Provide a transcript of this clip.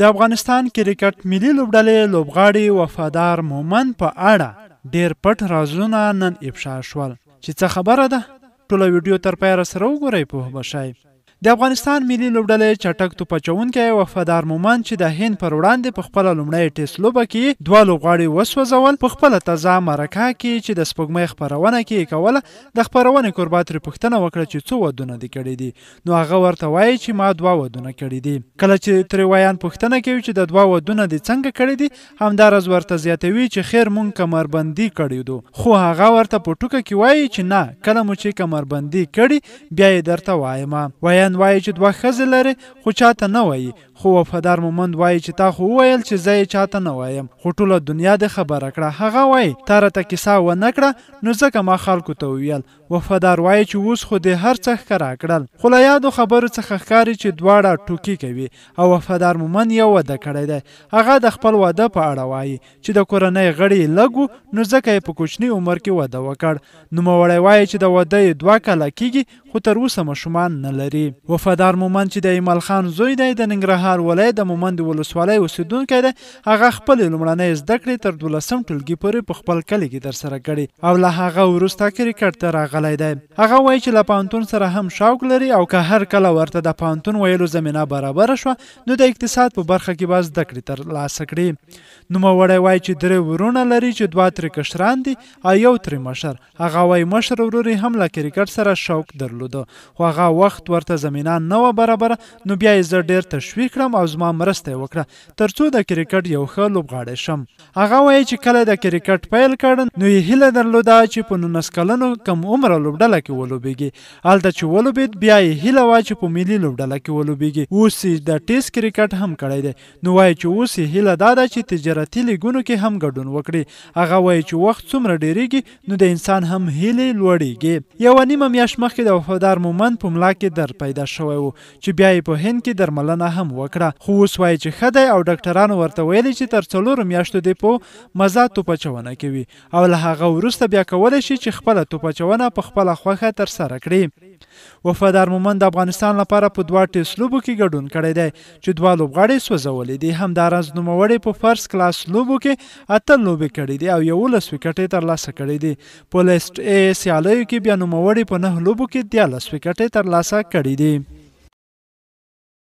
د افغانستان کرکټ ملي لوبډلې لوبغاړي وفادار مومن په اړه ډیر پټ رازونه نن افشا شول چې څه خبره ده ټول ویډیو تر پای را سره وګورئ په بشای د افغانستان ملي لوبډلې چټک توپ اچونکی وفادار مومند چې د هند پر وړاندې په خپله لومړۍ ټیسټ لوبه کې دوه لوبغاړي وسوځول په خپله تازه مرکه کې چې د سپوږمۍ خپرونه کې یې کوله د خپرونې کوربه ترې پوښتنه وکړه چې څو ودونه دې کړي دي نو هغه ورته وایي چې ما دوه ودونه کړي دي کله چې ترې ویان پوښتنه کوي چې د دوه ودونه دې څنګه کړي دي همداراز ورته زیاتوي چې خیر مونږ کمربندي کړی دو خو هغه ورته په ټوکه کې وایي چې نه کله مو چې کمربندي کړي بیا یې درته وایم وایي بیان وایي چې دوه ښځې لري خو چاته نه وایي خو وفادار مومند وایي چې تا خو وویل چې زه یې چاته نه وایم خو ټوله دنیا دې خبره کړه هغه وایي تا راته کیسه ونه کړه نو ځکه ما خلکو ته وویل وفادار وایي چې اوس خو دې هر څه ښکاره کړل خو له یادو خبرو څخه ښکاري چې دواړه ټوکې کوي او وفادار مومند یو واده کړی دی هغه د خپل واده په اړه وایي چې د کورنۍ غړي لګو نو ځکه یې په کوچني عمر کې واده وکړ نوموړی وایي چې د واده یې دوه کاله کیږي خو تر اوسه ماشومان نه لري وفادار مومند چې د ایمل خان زوی دی د ننګرهار ننګرهار ولایت د مومند ولسوالۍ اوسیدونکی دی هغه خپل لومړنۍ زده کړې تر دولسم ټولګي پورې په خپل کلي کې ترسره کړې او له هغه وروسته کرکټ ته راغلی دی هغه وایي چې له پوهنتون سره هم شوق لري او که هر کله ورته د پوهنتون ویلو زمینه برابره شوه نو د اقتصاد په برخه کې به زده کړې ترلاسه کړي نوموړی وایي چې درې ورونه لري چې دوه ترې کشران دي او یو ترې مشر هغه وایي مشر ورور یې هم له کرکټ سره شوق درلوده خو هغه وخت ورته زمینه نه و برابر نو بیا یې زه ډیر تشویق کړم او زما مرسته وکړه ترڅو د کرکټ یو ښه لوبغاړی شم هغه وایي چې کله د کرکټ پیل کړ نو یې هیله درلوده چې په نولس کلنو کم عمره لوبډله کې ولوبېږي هلته چې ولوبېد بیا یې هیله وه چې په ملي لوبډله کې ولوبېږي اوس یې د ټیس کرکټ هم کړی دی نو وایي چې اوس یې هیله دا ده چې تجارتي لیګونو کې هم ګډون وکړي هغه وایي چې وخت څومره ډېرېږي نو د انسان هم هیلې لوړېږي یوه نیمه میاشت مخکې د وفادار مومند په ملا کې در پیدا شوی و چې بیا یې په هند کې درملنه هم وکړه وکړه خو اوس وایي چې ښه دی او ډاکټرانو ورته ویلي چې تر څلورو میاشتو دی په مزه توپچونه کوي او له هغه وروسته بیا کولی شي چې خپله توپچونه په خپله خوښه ترسره کړي وفادار مومند د افغانستان لپاره په دوه ټیسټ لوبو کې ګډون کړی دی چې دوه لوبغاړي سوځولې دي همداراز نوموړي په فرست کلاس لوبو کې اته لوبې کړې دي او یولس وکټې ترلاسه کړې دي په لیسټ ای سیالیو کې بیا نوموړي په نه لوبو کې دیارلس وکټې ترلاسه کړې دي